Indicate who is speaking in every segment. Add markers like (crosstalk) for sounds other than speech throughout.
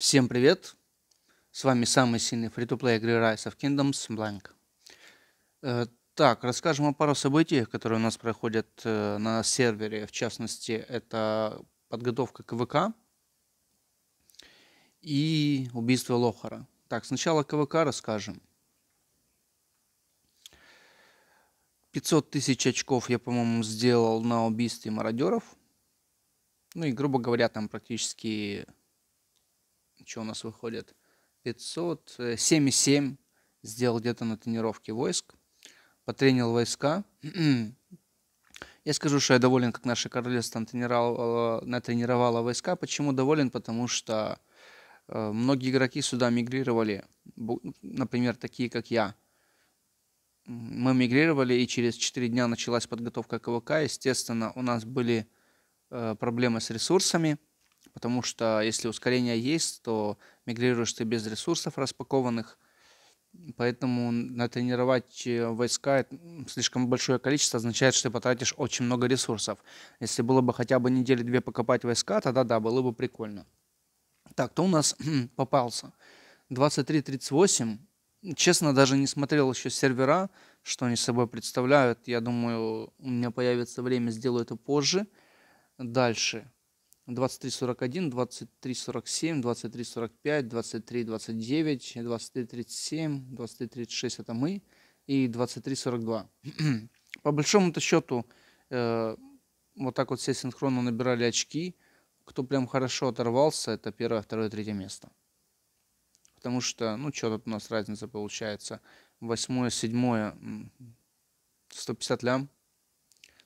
Speaker 1: Всем привет! С вами самый сильный фри-то-плей игры Rise of Kingdoms, Blank. Э, так, расскажем о пару событий, которые у нас проходят э, на сервере. В частности, это подготовка к ВК и убийство Лохара. Так, сначала КВК расскажем. 500 тысяч очков я, по-моему, сделал на убийстве мародеров. Ну и, грубо говоря, там практически что у нас выходит, 577 э, сделал где-то на тренировке войск, потренил войска. (clears throat) я скажу, что я доволен, как наше королевство натренировало, натренировало войска. Почему доволен? Потому что э, многие игроки сюда мигрировали, например, такие, как я. Мы мигрировали, и через 4 дня началась подготовка КВК. Естественно, у нас были э, проблемы с ресурсами – потому что если ускорение есть, то мигрируешь ты без ресурсов распакованных, поэтому натренировать э, войска слишком большое количество означает, что ты потратишь очень много ресурсов. Если было бы хотя бы недели две покопать войска, тогда да, было бы прикольно. Так, кто у нас (clears throat) попался 2338. Честно, даже не смотрел еще сервера, что они собой представляют. Я думаю, у меня появится время, сделаю это позже. Дальше. 2341, 2347, 2345, 2329, 2337, 2336 это мы и 2342. (clears throat) По большому-то счету, э, вот так вот все синхронно набирали очки. Кто прям хорошо оторвался, это первое, второе, третье место. Потому что, ну, что тут у нас разница получается. Восьмое, седьмое, 150 лям.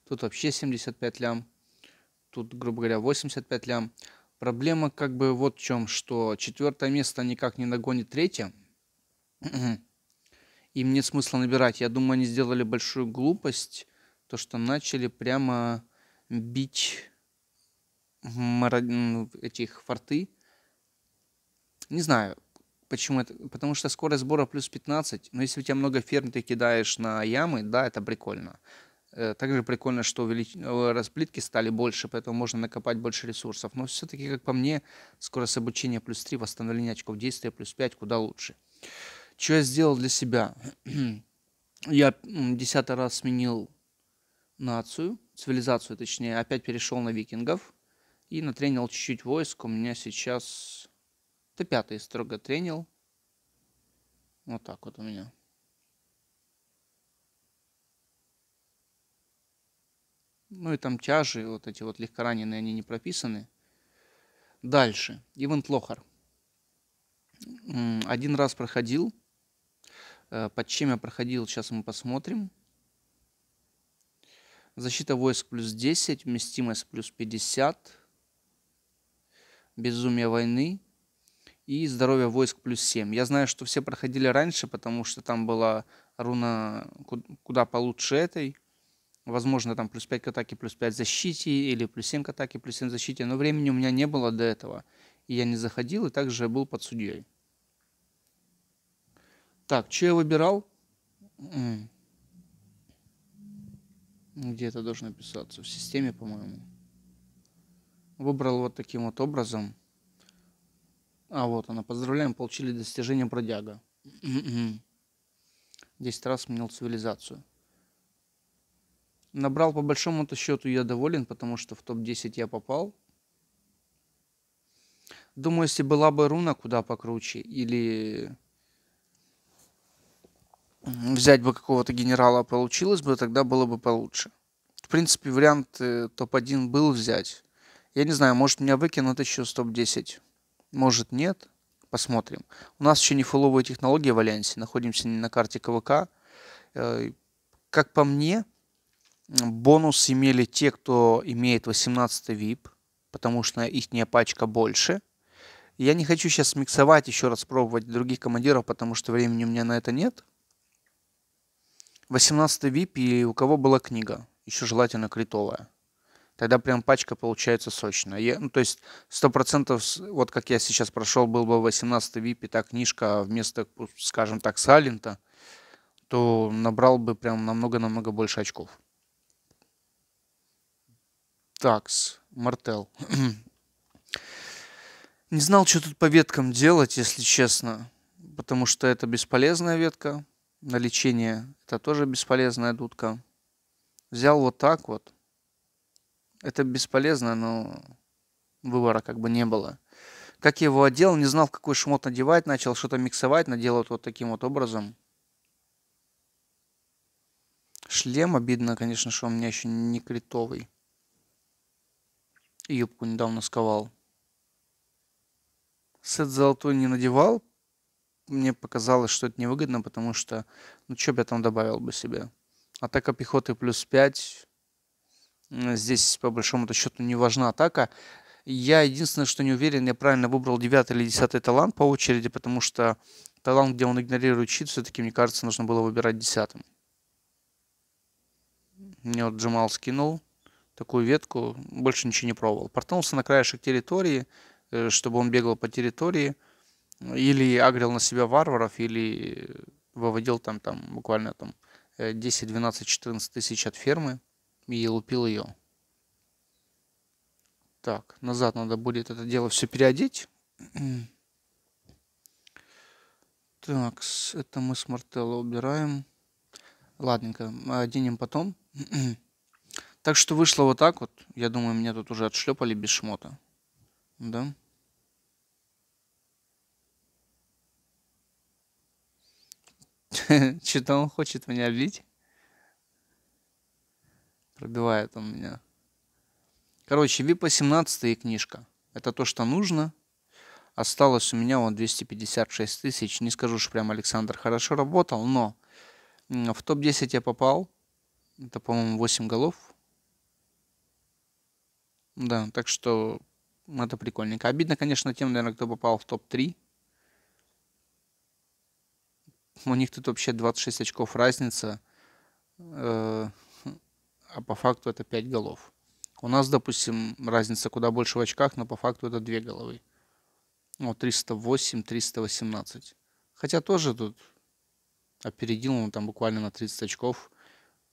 Speaker 1: Тут вообще 75 лям тут, грубо говоря, 85 лям. Проблема как бы вот в чем, что четвертое место никак не нагонит третье. Им нет смысла набирать. Я думаю, они сделали большую глупость, то что начали прямо бить этих форты. Не знаю, почему это. Потому что скорость сбора плюс 15. Но если у тебя много ферм ты кидаешь на ямы, да, это прикольно. Э, также прикольно, что увелич... Э, расплитки стали больше, поэтому можно накопать больше ресурсов. Но все-таки, как по мне, скорость обучения плюс 3, восстановление очков действия плюс 5 куда лучше. Что я сделал для себя? (clears throat) я десятый раз сменил нацию, цивилизацию точнее, опять перешел на викингов и натренил чуть-чуть войск. У меня сейчас... Это пятый строго тренил. Вот так вот у меня. Ну и там тяжи, вот эти вот легкораненые, они не прописаны. Дальше. Ивент Лохар. Один раз проходил. Э, под чем я проходил, сейчас мы посмотрим. Защита войск плюс 10, вместимость плюс 50. Безумие войны. И здоровье войск плюс 7. Я знаю, что все проходили раньше, потому что там была руна куда получше этой. Возможно, там плюс 5 к атаке, плюс 5 защите, или плюс 7 к атаке, плюс 7 защите. Но времени у меня не было до этого. И я не заходил, и также был под судьей. Так, что я выбирал? Где это должно писаться? В системе, по-моему. Выбрал вот таким вот образом. А, вот она. Поздравляем, получили достижение бродяга. 10 раз сменил цивилизацию. Набрал по большому-то счету, я доволен, потому что в топ-10 я попал. Думаю, если была бы руна куда покруче, или взять бы какого-то генерала получилось бы, тогда было бы получше. В принципе, вариант э, топ-1 был взять. Я не знаю, может меня выкинут еще с топ-10. Может нет. Посмотрим. У нас еще не фуловые технологии в Альянсе. Находимся не на карте КВК. Э, как по мне, Бонус имели те, кто имеет 18 VIP, потому что их пачка больше. Я не хочу сейчас миксовать, еще раз пробовать других командиров, потому что времени у меня на это нет. 18 VIP и у кого была книга, еще желательно критовая. Тогда прям пачка получается сочная. Я, ну, то есть 100%, вот как я сейчас прошел, был бы 18 VIP, и та книжка вместо, скажем так, Салента, то набрал бы прям намного-намного больше очков. Такс, Мартел. Не знал, что тут по веткам делать, если честно. Потому что это бесполезная ветка. На лечение это тоже бесполезная дудка. Взял вот так вот. Это бесполезно, но выбора как бы не было. Как я его одел, не знал, в какой шмот надевать, начал что-то миксовать, надел это вот таким вот образом. Шлем обидно, конечно, что он у меня еще не критовый юбку недавно сковал. Сет золотой не надевал. Мне показалось, что это невыгодно, потому что, ну, что бы я там добавил бы себе. Атака пехоты плюс 5. Здесь, по большому -то счету, не важна атака. Я единственное, что не уверен, я правильно выбрал 9 или 10 талант по очереди, потому что талант, где он игнорирует чит, все-таки, мне кажется, нужно было выбирать 10. Мне вот Джамал скинул такую ветку, больше ничего не пробовал. Портнулся на краешек территории, э, чтобы он бегал по территории, или агрил на себя варваров, или выводил там, там буквально там 10, 12, 14 тысяч от фермы и лупил ее. Так, назад надо будет это дело все переодеть. (clears throat) Так, это мы с Мартелла убираем. Ладненько, оденем потом. (clears throat) Так что вышло вот так вот. Я думаю, меня тут уже отшлепали без шмота. Да? (laughs) Что-то он хочет меня бить. Пробивает он меня. Короче, VIP 18 книжка. Это то, что нужно. Осталось у меня вот 256 тысяч. Не скажу, что прям Александр хорошо работал, но в топ-10 я попал. Это, по-моему, 8 голов. Да, так что это прикольненько. Обидно, конечно, тем, наверное, кто попал в топ-3. У них тут вообще 26 очков разница, э, а по факту это 5 голов. У нас, допустим, разница куда больше в очках, но по факту это 2 головы. Ну, 308, 318. Хотя тоже тут опередил он ну, там буквально на 30 очков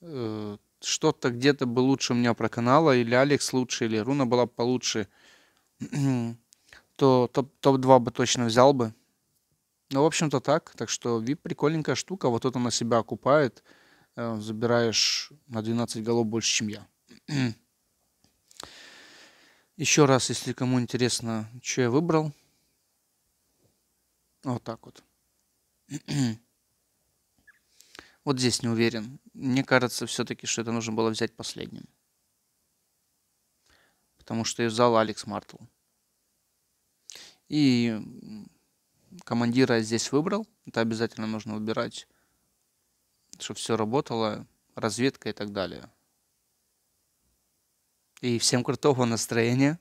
Speaker 1: э, что-то где-то бы лучше у меня про канала, или Алекс лучше, или Руна была бы получше, (clears throat) то топ-2 топ бы точно взял бы. Ну, в общем-то, так. Так что VIP прикольненькая штука. Вот это на себя окупает. Э, забираешь на 12 голов больше, чем я. (clears throat) Еще раз, если кому интересно, что я выбрал. Вот так вот. (clears throat) Вот здесь не уверен. Мне кажется все-таки, что это нужно было взять последним. Потому что ее взял Алекс Мартл. И командира здесь выбрал. Это обязательно нужно выбирать, чтобы все работало, разведка и так далее. И всем крутого настроения.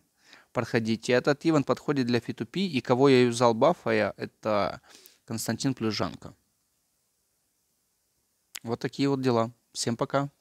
Speaker 1: Проходите. Этот Иван подходит для p И кого я юзал бафая, это Константин Плюжанко. Вот такие вот дела. Всем пока.